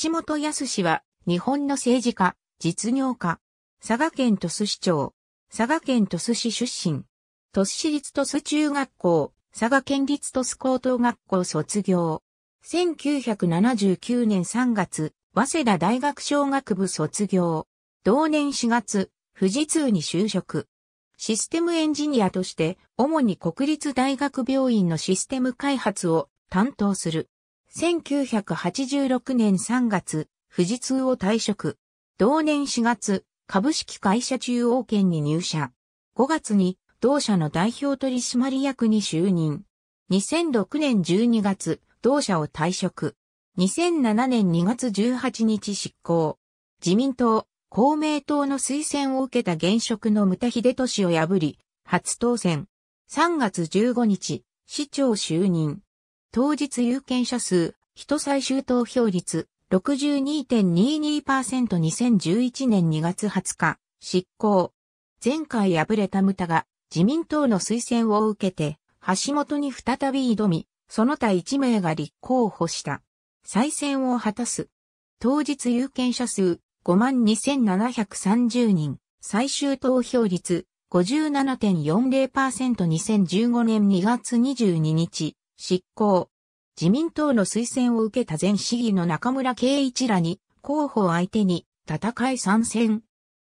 橋本康は、日本の政治家、実業家、佐賀県鳥栖市長、佐賀県鳥栖市出身、鳥栖市立鳥栖中学校、佐賀県立鳥栖高等学校卒業。1979年3月、早稲田大学小学部卒業。同年4月、富士通に就職。システムエンジニアとして、主に国立大学病院のシステム開発を担当する。1986年3月、富士通を退職。同年4月、株式会社中央圏に入社。5月に、同社の代表取締役に就任。2006年12月、同社を退職。2007年2月18日執行。自民党、公明党の推薦を受けた現職の牟田秀俊を破り、初当選。3月15日、市長就任。当日有権者数、人最終投票率 62.22%2011 年2月20日、執行。前回敗れたムタが自民党の推薦を受けて、橋本に再び挑み、その他1名が立候補した。再選を果たす。当日有権者数52,730人、最終投票率 57.40%2015 年2月22日、執行。自民党の推薦を受けた前市議の中村圭一らに、候補を相手に、戦い参戦。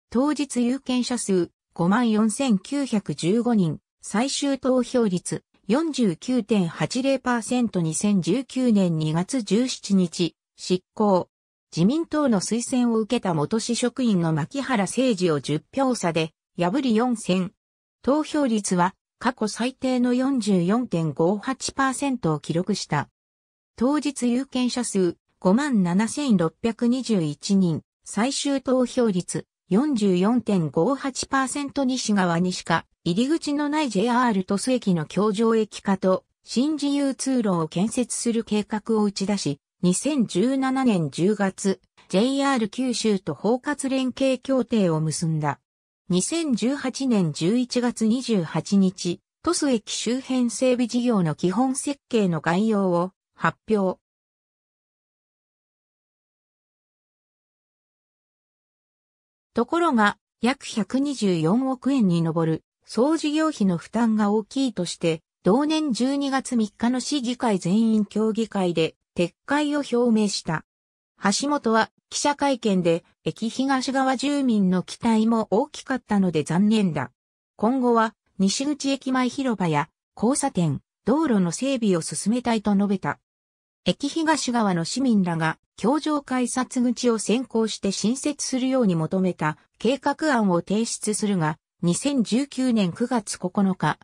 当日有権者数54,915人、最終投票率 49.80%2019 年2月17日、執行。自民党の推薦を受けた元市職員の牧原誠二を10票差で、破り4選。投票率は過去最低の44.58%を記録した。当日有権者数57,621人、最終投票率44.58%西側にしか入り口のない JR 都市駅の橋上駅化と新自由通路を建設する計画を打ち出し、2017年10月、JR 九州と包括連携協定を結んだ。2018年11月28日、都市駅周辺整備事業の基本設計の概要を発表。ところが、約124億円に上る総事業費の負担が大きいとして、同年12月3日の市議会全員協議会で撤回を表明した。橋本は記者会見で駅東側住民の期待も大きかったので残念だ。今後は西口駅前広場や交差点、道路の整備を進めたいと述べた。駅東側の市民らが、協場改札口を先行して新設するように求めた計画案を提出するが、2019年9月9日、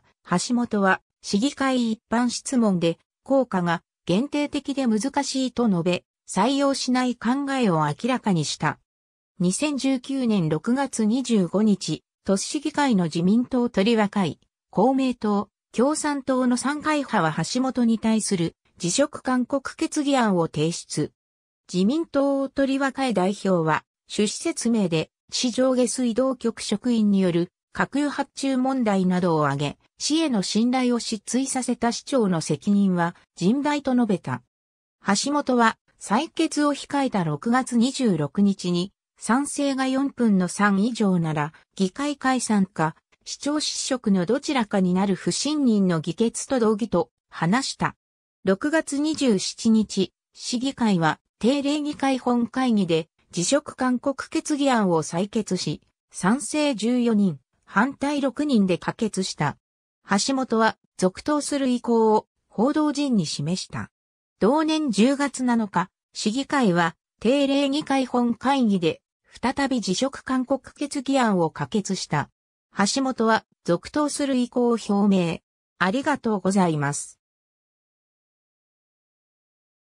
橋本は市議会一般質問で、効果が限定的で難しいと述べ、採用しない考えを明らかにした。2019年6月25日、都市議会の自民党取りかい、公明党、共産党の3会派は橋本に対する辞職勧告決議案を提出。自民党鳥和会代表は、趣旨説明で、市上下水道局職員による、架空発注問題などを挙げ、市への信頼を失墜させた市長の責任は、甚大と述べた。橋本は、採決を控えた6月26日に、賛成が4分の3以上なら、議会解散か、市長失職のどちらかになる不信任の議決と同義と話した。6月27日、市議会は定例議会本会議で辞職勧告決議案を採決し、賛成14人、反対6人で可決した。橋本は続投する意向を報道陣に示した。同年10月7日、市議会は定例議会本会議で再び辞職勧告決議案を可決した。橋本は続投する意向を表明。ありがとうございます。